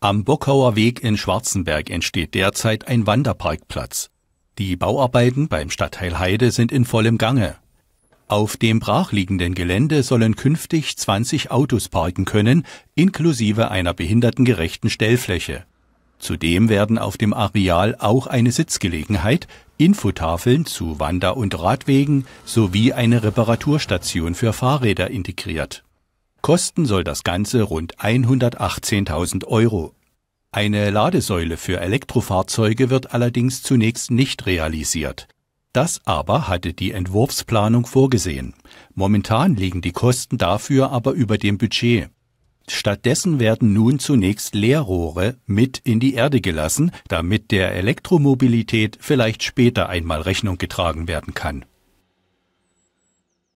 Am Bockauer Weg in Schwarzenberg entsteht derzeit ein Wanderparkplatz. Die Bauarbeiten beim Stadtteil Heide sind in vollem Gange. Auf dem brachliegenden Gelände sollen künftig 20 Autos parken können, inklusive einer behindertengerechten Stellfläche. Zudem werden auf dem Areal auch eine Sitzgelegenheit, Infotafeln zu Wander- und Radwegen sowie eine Reparaturstation für Fahrräder integriert Kosten soll das Ganze rund 118.000 Euro. Eine Ladesäule für Elektrofahrzeuge wird allerdings zunächst nicht realisiert. Das aber hatte die Entwurfsplanung vorgesehen. Momentan liegen die Kosten dafür aber über dem Budget. Stattdessen werden nun zunächst Leerrohre mit in die Erde gelassen, damit der Elektromobilität vielleicht später einmal Rechnung getragen werden kann.